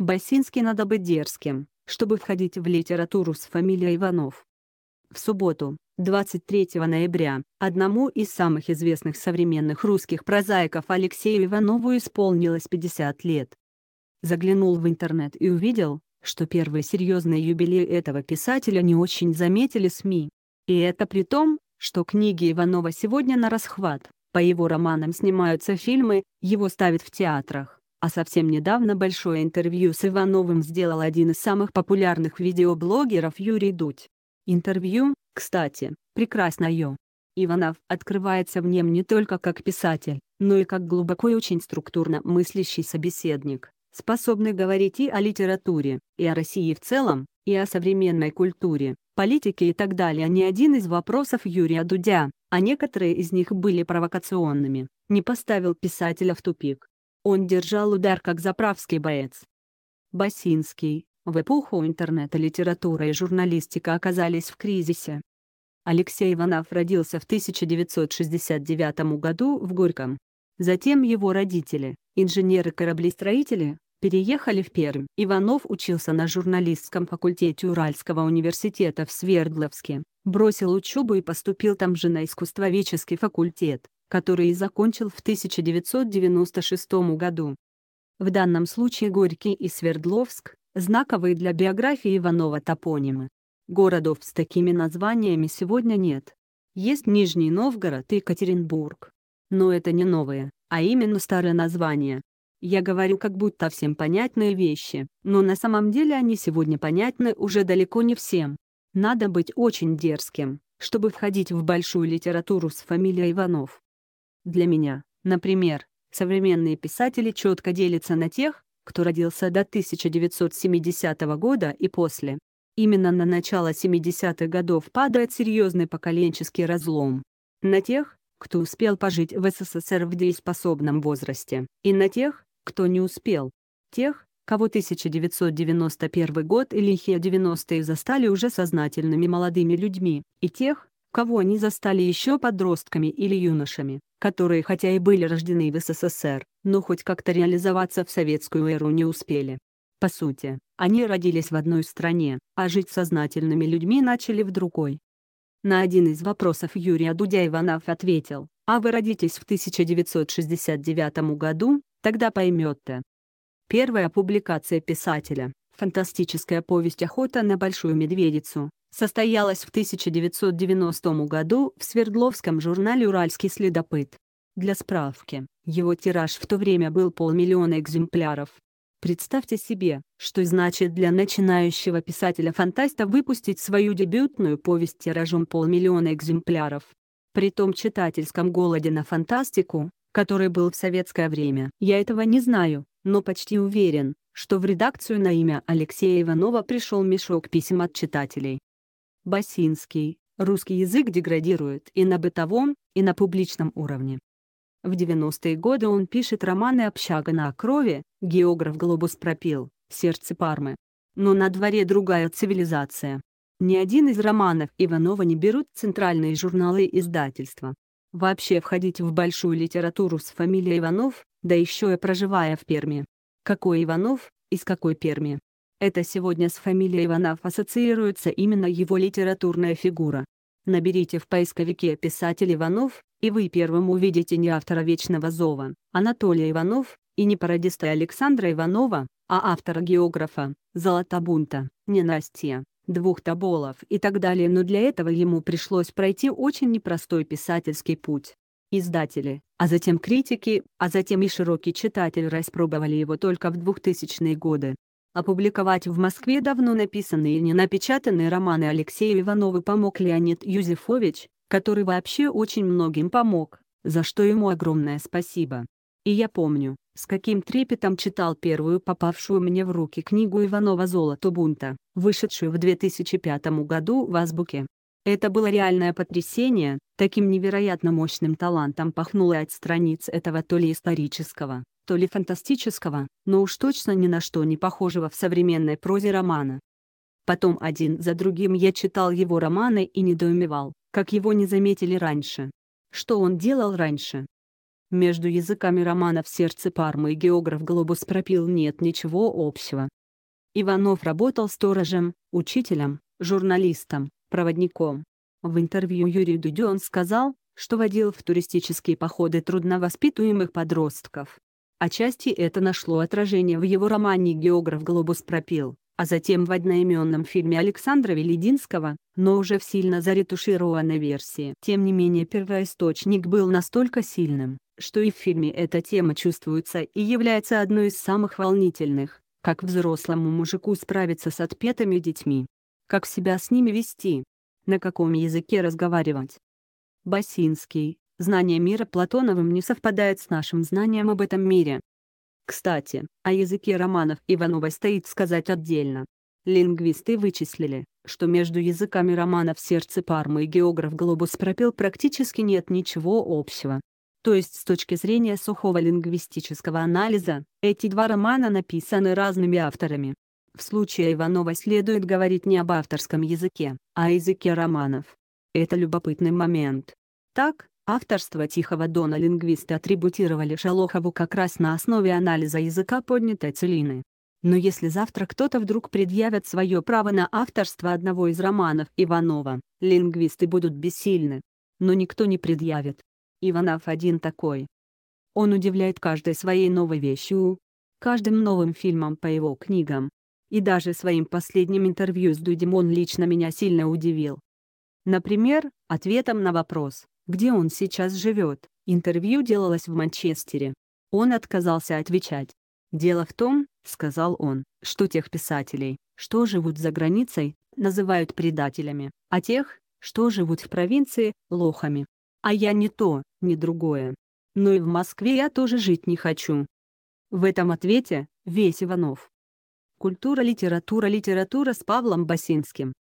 Басинский надо быть дерзким, чтобы входить в литературу с фамилией Иванов. В субботу, 23 ноября, одному из самых известных современных русских прозаиков Алексею Иванову исполнилось 50 лет. Заглянул в интернет и увидел, что первый серьезный юбилей этого писателя не очень заметили СМИ. И это при том, что книги Иванова сегодня на расхват, по его романам снимаются фильмы, его ставят в театрах. А совсем недавно большое интервью с Ивановым сделал один из самых популярных видеоблогеров Юрий Дудь. Интервью, кстати, прекрасное. Иванов открывается в нем не только как писатель, но и как глубоко и очень структурно мыслящий собеседник, способный говорить и о литературе, и о России в целом, и о современной культуре, политике и так далее. Не один из вопросов Юрия Дудя, а некоторые из них были провокационными, не поставил писателя в тупик. Он держал удар как заправский боец. Басинский, в эпоху интернета литература и журналистика оказались в кризисе. Алексей Иванов родился в 1969 году в Горьком. Затем его родители, инженеры-кораблестроители, переехали в Пермь. Иванов учился на журналистском факультете Уральского университета в Свердловске, бросил учебу и поступил там же на искусствоведческий факультет который и закончил в 1996 году. В данном случае Горький и Свердловск – знаковые для биографии Иванова топонимы. Городов с такими названиями сегодня нет. Есть Нижний Новгород и Екатеринбург. Но это не новые, а именно старые названия. Я говорю как будто всем понятные вещи, но на самом деле они сегодня понятны уже далеко не всем. Надо быть очень дерзким, чтобы входить в большую литературу с фамилией Иванов для меня. Например, современные писатели четко делятся на тех, кто родился до 1970 года и после. Именно на начало 70-х годов падает серьезный поколенческий разлом. На тех, кто успел пожить в СССР в дееспособном возрасте, и на тех, кто не успел. Тех, кого 1991 год и лихие 90-е застали уже сознательными молодыми людьми, и тех, кого они застали еще подростками или юношами которые хотя и были рождены в СССР, но хоть как-то реализоваться в советскую эру не успели. По сути, они родились в одной стране, а жить сознательными людьми начали в другой. На один из вопросов Юрия Дудя Иванов ответил, «А вы родитесь в 1969 году, тогда поймете». Первая публикация писателя «Фантастическая повесть «Охота на большую медведицу» состоялась в 1990 году в Свердловском журнале «Уральский следопыт». Для справки, его тираж в то время был полмиллиона экземпляров. Представьте себе, что значит для начинающего писателя-фантаста выпустить свою дебютную повесть тиражом полмиллиона экземпляров. При том читательском голоде на фантастику, который был в советское время. Я этого не знаю, но почти уверен, что в редакцию на имя Алексея Иванова пришел мешок писем от читателей. Басинский. Русский язык деградирует и на бытовом, и на публичном уровне. В 90-е годы он пишет романы «Общага на крови, «Географ глобус пропил», «Сердце Пармы». Но на дворе другая цивилизация. Ни один из романов Иванова не берут центральные журналы и издательства. Вообще входить в большую литературу с фамилией Иванов, да еще и проживая в Перми. Какой Иванов, из какой Перми? Это сегодня с фамилией Иванов ассоциируется именно его литературная фигура. Наберите в поисковике «Писатель Иванов», и вы первым увидите не автора «Вечного зова» Анатолия Иванов, и не пародиста Александра Иванова, а автора-географа, Золотобунта, Ненастья, Двух Тоболов и так далее, но для этого ему пришлось пройти очень непростой писательский путь. Издатели, а затем критики, а затем и широкий читатель распробовали его только в 2000-е годы. Опубликовать в Москве давно написанные и не напечатанные романы Алексея Иванова помог Леонид Юзефович, который вообще очень многим помог, за что ему огромное спасибо. И я помню, с каким трепетом читал первую попавшую мне в руки книгу Иванова «Золото бунта», вышедшую в 2005 году в Азбуке. Это было реальное потрясение, таким невероятно мощным талантом пахнуло от страниц этого то ли исторического, то ли фантастического, но уж точно ни на что не похожего в современной прозе романа. Потом один за другим я читал его романы и недоумевал, как его не заметили раньше. Что он делал раньше? Между языками романа в «Сердце Пармы» и «Географ Глобус пропил» нет ничего общего. Иванов работал сторожем, учителем, журналистом, проводником. В интервью Юрию Дудю он сказал, что водил в туристические походы трудновоспитуемых подростков. Отчасти это нашло отражение в его романе «Географ Глобус пропил», а затем в одноименном фильме Александра Велединского, но уже в сильно заретушированной версии. Тем не менее первоисточник был настолько сильным, что и в фильме эта тема чувствуется и является одной из самых волнительных, как взрослому мужику справиться с отпетыми детьми, как себя с ними вести, на каком языке разговаривать. Басинский, Знание мира Платоновым не совпадает с нашим знанием об этом мире. Кстати, о языке романов Ивановой стоит сказать отдельно. Лингвисты вычислили, что между языками романов «Сердце Пармы» и географ Глобус пропел практически нет ничего общего. То есть с точки зрения сухого лингвистического анализа, эти два романа написаны разными авторами. В случае Иванова следует говорить не об авторском языке, а о языке романов. Это любопытный момент. Так, Авторство Тихого Дона лингвисты атрибутировали Шолохову как раз на основе анализа языка поднятой целины. Но если завтра кто-то вдруг предъявит свое право на авторство одного из романов Иванова, лингвисты будут бессильны. Но никто не предъявит. Иванов один такой. Он удивляет каждой своей новой вещью, каждым новым фильмом по его книгам. И даже своим последним интервью с Дудем он лично меня сильно удивил. Например, ответом на вопрос где он сейчас живет. Интервью делалось в Манчестере. Он отказался отвечать. «Дело в том, — сказал он, — что тех писателей, что живут за границей, называют предателями, а тех, что живут в провинции, — лохами. А я не то, ни другое. Но и в Москве я тоже жить не хочу». В этом ответе — весь Иванов. Культура, литература, литература с Павлом Басинским.